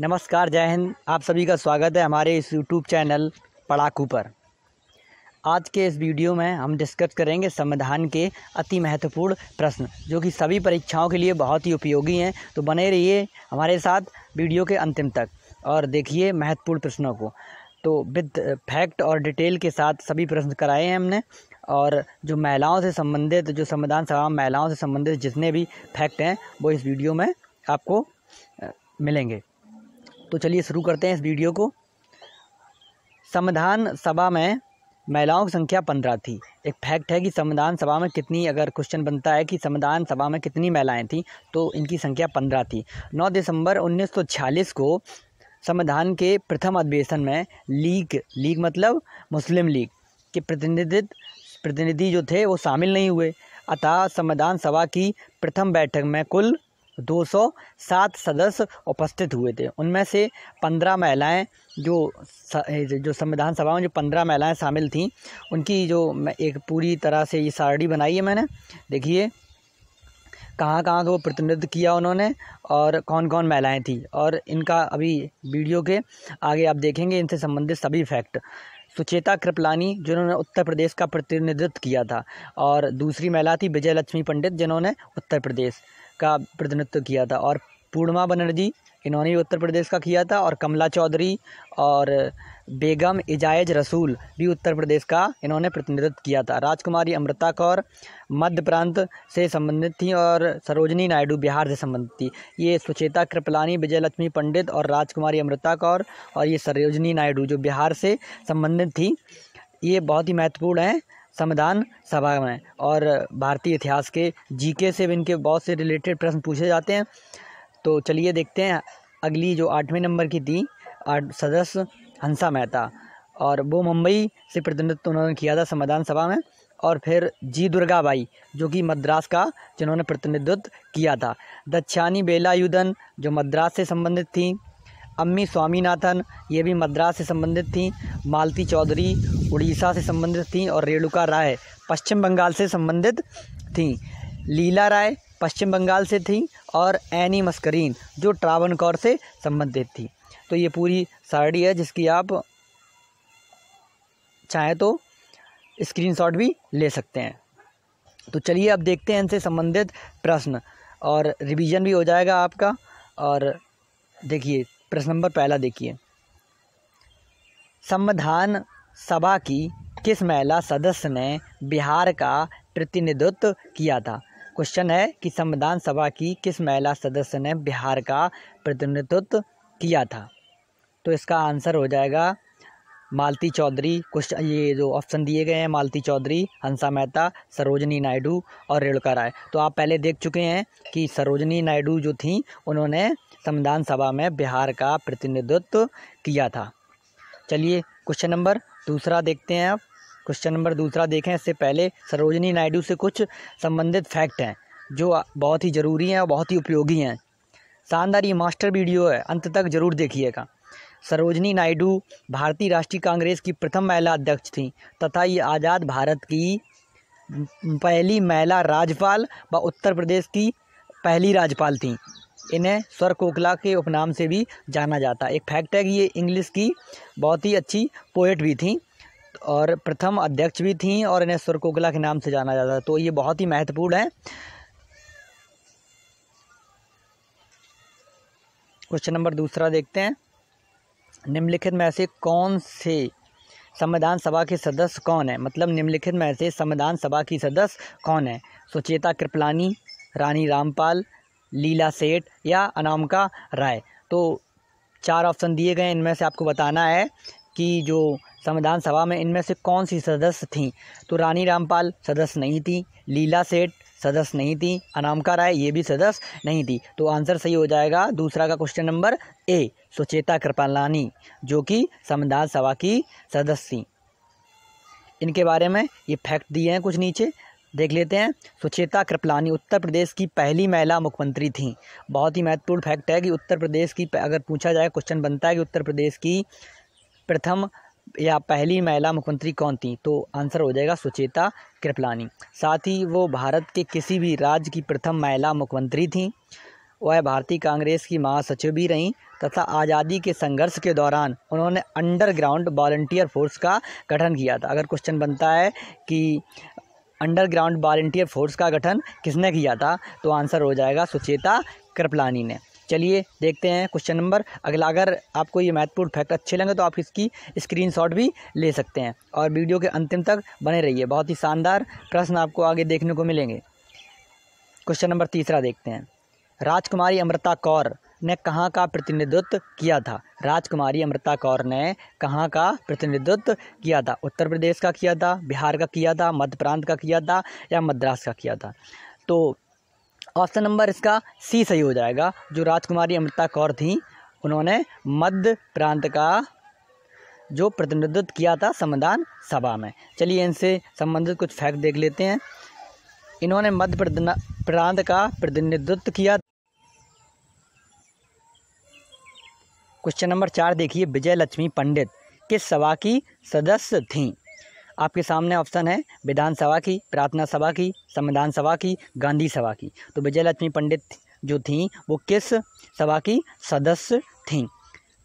नमस्कार जय हिंद आप सभी का स्वागत है हमारे इस यूट्यूब चैनल पड़ाकू पर आज के इस वीडियो में हम डिस्कस करेंगे संविधान के अति महत्वपूर्ण प्रश्न जो कि सभी परीक्षाओं के लिए बहुत ही उपयोगी हैं तो बने रहिए हमारे साथ वीडियो के अंतिम तक और देखिए महत्वपूर्ण प्रश्नों को तो विद फैक्ट और डिटेल के साथ सभी प्रश्न कराए हैं हमने और जो महिलाओं से संबंधित जो संविधान सभा महिलाओं से संबंधित जितने भी फैक्ट हैं वो इस वीडियो में आपको मिलेंगे तो चलिए शुरू करते हैं इस वीडियो को संविधान सभा में महिलाओं की संख्या पंद्रह थी एक फैक्ट है कि संविधान सभा में कितनी अगर क्वेश्चन बनता है कि संविधान सभा में कितनी महिलाएं थीं तो इनकी संख्या पंद्रह थी नौ दिसंबर 1946 को संविधान के प्रथम अधिवेशन में लीग लीग मतलब मुस्लिम लीग के प्रतिनिधित्व प्रतिनिधि जो थे वो शामिल नहीं हुए अतः संविधान सभा की प्रथम बैठक में कुल 207 सदस्य उपस्थित हुए थे उनमें से 15 महिलाएं जो जो संविधान सभा में जो 15 महिलाएं शामिल थीं उनकी जो एक पूरी तरह से ये सारणी बनाई है मैंने देखिए कहाँ कहाँ को प्रतिनिधित्व किया उन्होंने और कौन कौन महिलाएं थी और इनका अभी वीडियो के आगे आप देखेंगे इनसे संबंधित सभी फैक्ट सुचेता कृपलानी जिन्होंने उत्तर प्रदेश का प्रतिनिधित्व किया था और दूसरी महिला थी विजय लक्ष्मी पंडित जिन्होंने उत्तर प्रदेश का प्रतिनिधित्व किया था और पूर्णमा बनर्जी इन्होंने भी उत्तर प्रदेश का किया था और कमला चौधरी और बेगम एजायज रसूल भी उत्तर प्रदेश का इन्होंने प्रतिनिधित्व किया था राजकुमारी अमृता कौर मध्य प्रांत से संबंधित थी और सरोजनी नायडू बिहार से संबंधित थी ये सुचेता कृपलानी विजय लक्ष्मी पंडित और राजकुमारी अमृता कौर और ये सरोजनी नायडू जो बिहार से संबंधित थी ये बहुत ही महत्वपूर्ण हैं संविधान सभा में और भारतीय इतिहास के जीके से भी इनके बहुत से रिलेटेड प्रश्न पूछे जाते हैं तो चलिए देखते हैं अगली जो आठवें नंबर की थी सदस्य हंसा मेहता और वो मुंबई से प्रतिनिधित्व उन्होंने किया था संविधान सभा में और फिर जी दुर्गा बाई जो कि मद्रास का जिन्होंने प्रतिनिधित्व किया था दक्षानी बेलायुदन जो मद्रास से संबंधित थी अम्मी स्वामीनाथन ये भी मद्रास से संबंधित थीं मालती चौधरी उड़ीसा से संबंधित थीं और रेणुका राय पश्चिम बंगाल से संबंधित थीं लीला राय पश्चिम बंगाल से थीं और एनी मस्करीन जो ट्रावन कौर से संबंधित थी तो ये पूरी सारणी है जिसकी आप चाहें तो स्क्रीनशॉट भी ले सकते हैं तो चलिए अब देखते हैं इनसे संबंधित प्रश्न और रिवीजन भी हो जाएगा आपका और देखिए प्रश्न नंबर पहला देखिए संविधान सभा की किस महिला सदस्य ने बिहार का प्रतिनिधित्व किया था क्वेश्चन है कि संविधान सभा की किस महिला सदस्य ने बिहार का प्रतिनिधित्व किया था तो इसका आंसर हो जाएगा मालती चौधरी कुछ ये जो ऑप्शन दिए गए हैं मालती चौधरी हंसा मेहता सरोजनी नायडू और रेणुका राय तो आप पहले देख चुके हैं कि सरोजनी नायडू जो थी उन्होंने संविधान सभा में बिहार का प्रतिनिधित्व किया था चलिए क्वेश्चन नंबर दूसरा देखते हैं आप क्वेश्चन नंबर दूसरा देखें इससे पहले सरोजनी नायडू से कुछ संबंधित फैक्ट हैं जो बहुत ही ज़रूरी हैं और बहुत ही उपयोगी हैं शानदार ये मास्टर वीडियो है अंत तक ज़रूर देखिएगा सरोजनी नायडू भारतीय राष्ट्रीय कांग्रेस की प्रथम महिला अध्यक्ष थीं तथा ये आज़ाद भारत की पहली महिला राज्यपाल व उत्तर प्रदेश की पहली राज्यपाल थीं इन्हें स्वर कोकला के उपनाम से भी जाना जाता एक फैक्ट है कि ये इंग्लिश की बहुत ही अच्छी पोएट भी थीं और प्रथम अध्यक्ष भी थीं और इन्हें स्वर कोकला के नाम से जाना जाता तो ये बहुत ही महत्वपूर्ण है क्वेश्चन नंबर दूसरा देखते हैं निम्नलिखित में से कौन से संविधान सभा के सदस्य कौन है मतलब निम्नलिखित में से संविधान सभा की सदस्य कौन है सुचेता कृपलानी रानी रामपाल लीला सेठ या अनामका राय तो चार ऑप्शन दिए गए इनमें से आपको बताना है कि जो संविधान सभा में इनमें से कौन सी सदस्य थीं तो रानी रामपाल सदस्य नहीं थी लीला सेठ सदस्य नहीं थी अनामका राय ये भी सदस्य नहीं थी तो आंसर सही हो जाएगा दूसरा का question number A Sucheta Kripalani जो कि संविधान सभा की सदस्य थी इनके बारे में ये फैक्ट दिए हैं कुछ नीचे देख लेते हैं सुचेता कृपलानी उत्तर प्रदेश की पहली महिला मुख्यमंत्री थी बहुत ही महत्वपूर्ण फैक्ट है कि उत्तर प्रदेश की अगर पूछा जाए क्वेश्चन बनता है कि उत्तर प्रदेश की प्रथम या पहली महिला मुख्यमंत्री कौन थी तो आंसर हो जाएगा सुचेता कृपलानी साथ ही वो भारत के किसी भी राज्य की प्रथम महिला मुख्यमंत्री थीं वह भारतीय कांग्रेस की महासचिव भी रहीं तथा आज़ादी के संघर्ष के दौरान उन्होंने अंडरग्राउंड वॉल्टियर फोर्स का गठन किया था अगर क्वेश्चन बनता है कि अंडरग्राउंड वॉल्टियर फोर्स का गठन किसने किया था तो आंसर हो जाएगा सुचेता कृपलानी ने चलिए देखते हैं क्वेश्चन नंबर अगला अगर आपको ये महत्वपूर्ण फैक्ट अच्छे लगे तो आप इसकी स्क्रीनशॉट भी ले सकते हैं और वीडियो के अंतिम तक बने रहिए बहुत ही शानदार प्रश्न आपको आगे देखने को मिलेंगे क्वेश्चन नंबर तीसरा देखते हैं राजकुमारी अमृता कौर ने कहाँ का प्रतिनिधित्व किया था राजकुमारी अमृता कौर ने कहाँ का प्रतिनिधित्व किया था उत्तर प्रदेश का किया था बिहार का किया था मध्य प्रांत का किया था या मद्रास का किया था तो ऑप्शन नंबर इसका सी सही हो जाएगा जो राजकुमारी अमृता कौर थी उन्होंने मध्य प्रांत का जो प्रतिनिधित्व किया था संविधान सभा में चलिए इनसे संबंधित कुछ फैक्ट देख लेते हैं इन्होंने मध्य प्रांत का प्रतिनिधित्व किया क्वेश्चन नंबर चार देखिए विजय लक्ष्मी पंडित किस सभा की सदस्य थीं आपके सामने ऑप्शन है विधानसभा की प्रार्थना सभा की संविधान सभा की गांधी सभा की तो विजयलक्ष्मी पंडित जो थी वो किस सभा की सदस्य थी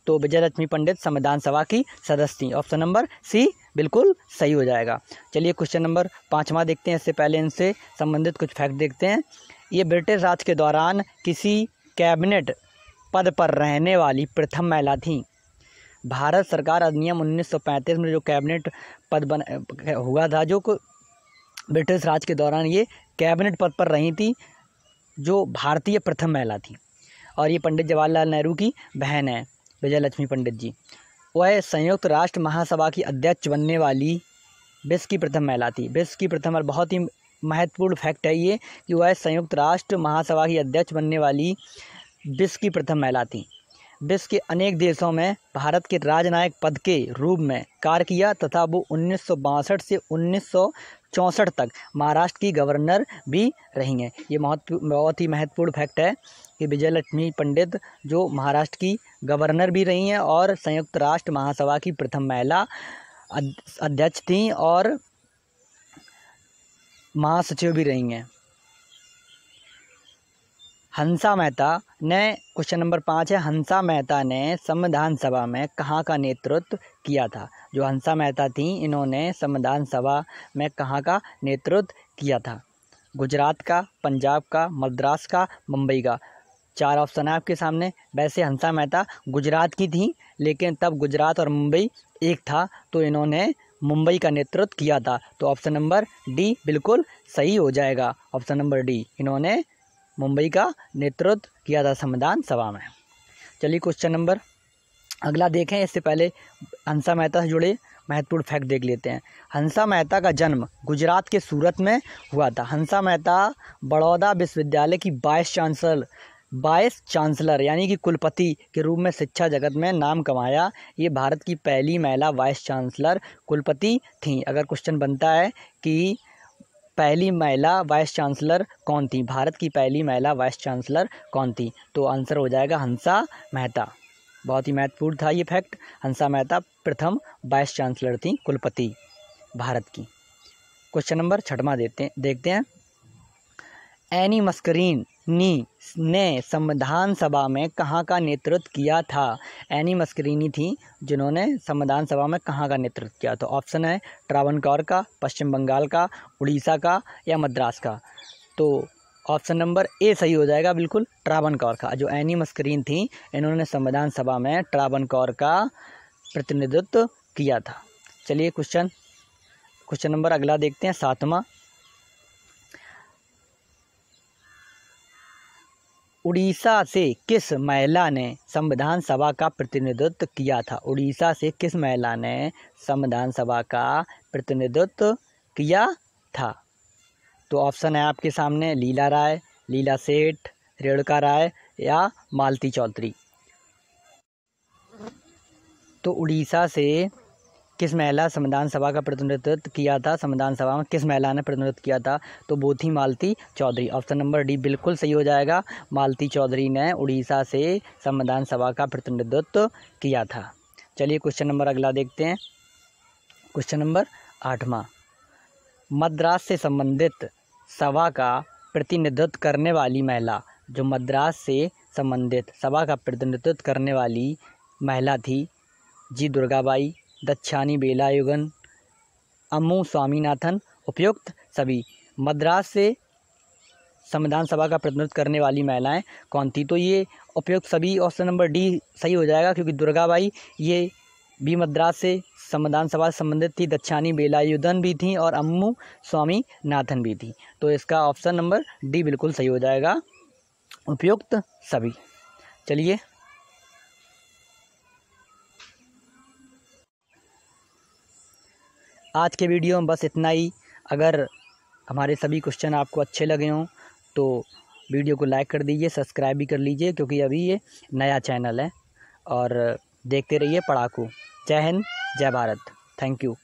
तो विजयलक्ष्मी पंडित संविधान सभा की सदस्य थी ऑप्शन नंबर सी बिल्कुल सही हो जाएगा चलिए क्वेश्चन नंबर पाँचवा देखते हैं इससे पहले इनसे संबंधित कुछ फैक्ट देखते हैं ये ब्रिटिश राज के दौरान किसी कैबिनेट पद पर रहने वाली प्रथम महिला थी भारत सरकार अधिनियम 1935 में जो कैबिनेट पद बन हुआ था जो ब्रिटिश राज के दौरान ये कैबिनेट पद पर रही थी जो भारतीय प्रथम महिला थी और ये पंडित जवाहरलाल नेहरू की बहन है विजयलक्ष्मी पंडित जी वह संयुक्त राष्ट्र महासभा की अध्यक्ष बनने वाली विश्व की प्रथम महिला थी विश्व की प्रथम और बहुत ही महत्वपूर्ण फैक्ट है ये कि वह संयुक्त राष्ट्र महासभा की अध्यक्ष बनने वाली विश्व की प्रथम महिला थी विश्व के अनेक देशों में भारत के राजनायक पद के रूप में कार्य किया तथा वो उन्नीस से उन्नीस चौंसठ तक महाराष्ट्र की गवर्नर भी रही हैं ये बहुत ही महत्वपूर्ण फैक्ट है कि विजयलक्ष्मी पंडित जो महाराष्ट्र की गवर्नर भी रही हैं और संयुक्त राष्ट्र महासभा की प्रथम महिला अध्यक्ष थी और महासचिव भी रही हैं हंसा मेहता ने क्वेश्चन नंबर पाँच है हंसा मेहता ने संविधान सभा में कहाँ का नेतृत्व किया था जो हंसा मेहता थी इन्होंने संविधान सभा में कहाँ का नेतृत्व किया था गुजरात का पंजाब का मद्रास का मुंबई का चार ऑप्शन है आपके सामने वैसे हंसा मेहता गुजरात की थी लेकिन तब गुजरात और मुंबई एक था तो इन्होंने मुंबई का नेतृत्व किया था तो ऑप्शन नंबर डी बिल्कुल सही हो जाएगा ऑप्शन नंबर डी इन्होंने मुंबई का नेतृत्व किया था संविधान सभा में चलिए क्वेश्चन नंबर अगला देखें इससे पहले हंसा मेहता से जुड़े महत्वपूर्ण फैक्ट देख लेते हैं हंसा मेहता का जन्म गुजरात के सूरत में हुआ था हंसा मेहता बड़ौदा विश्वविद्यालय की वाइस चांसलर वाइस चांसलर यानी कि कुलपति के रूप में शिक्षा जगत में नाम कमाया ये भारत की पहली महिला वाइस चांसलर कुलपति थी अगर क्वेश्चन बनता है कि पहली महिला वाइस चांसलर कौन थी भारत की पहली महिला वाइस चांसलर कौन थी तो आंसर हो जाएगा हंसा मेहता बहुत ही महत्वपूर्ण था ये फैक्ट हंसा मेहता प्रथम वाइस चांसलर थी कुलपति भारत की क्वेश्चन नंबर छठवा देते देखते हैं एनी मस्करीन नी ने संविधान सभा में कहाँ का नेतृत्व किया था एनी मस्करीनी थी जिन्होंने संविधान सभा में कहाँ का नेतृत्व किया तो ऑप्शन है ट्रावन कौर का पश्चिम बंगाल का उड़ीसा का या मद्रास का तो ऑप्शन नंबर ए सही हो जाएगा बिल्कुल ट्रावन कौर का जो एनी मस्करीन थी इन्होंने संविधान सभा में ट्रावन कौर का प्रतिनिधित्व किया था चलिए क्वेश्चन क्वेश्चन नंबर अगला देखते हैं सातवां उड़ीसा से किस महिला ने संविधान सभा का प्रतिनिधित्व किया था उड़ीसा से किस महिला ने संविधान सभा का प्रतिनिधित्व किया था तो ऑप्शन है आपके सामने लीला राय लीला सेठ रेणुका राय या मालती चौधरी तो उड़ीसा से किस महिला संविधान सभा का प्रतिनिधित्व किया था संविधान सभा में किस महिला ने प्रतिनिधित्व किया था तो वो थी Malati Chaudhary option number D बिल्कुल सही हो जाएगा मालती चौधरी ने उड़ीसा से संविधान सभा का प्रतिनिधित्व किया था चलिए क्वेश्चन नंबर अगला देखते हैं क्वेश्चन नंबर आठवां मद्रास से संबंधित सभा का प्रतिनिधित्व करने वाली महिला जो मद्रास से संबंधित सभा का प्रतिनिधित्व करने वाली महिला थी जी दुर्गाबाई दक्षानी बेलायुगन अम्मू स्वामीनाथन उपयुक्त सभी मद्रास से संविधान सभा का प्रतिनिधित्व करने वाली महिलाएं कौन थी तो ये उपयुक्त सभी ऑप्शन नंबर डी सही हो जाएगा क्योंकि दुर्गाबाई ये भी मद्रास से संविधान सभा से संबंधित थी दक्षानी बेलायुधन भी थी और अम्मू स्वामी नाथन भी थी तो इसका ऑप्शन नंबर डी बिल्कुल सही हो जाएगा उपयुक्त सभी चलिए आज के वीडियो में बस इतना ही अगर हमारे सभी क्वेश्चन आपको अच्छे लगे हों तो वीडियो को लाइक कर दीजिए सब्सक्राइब भी कर लीजिए क्योंकि अभी ये नया चैनल है और देखते रहिए पढ़ाकू जय हिंद जय भारत थैंक यू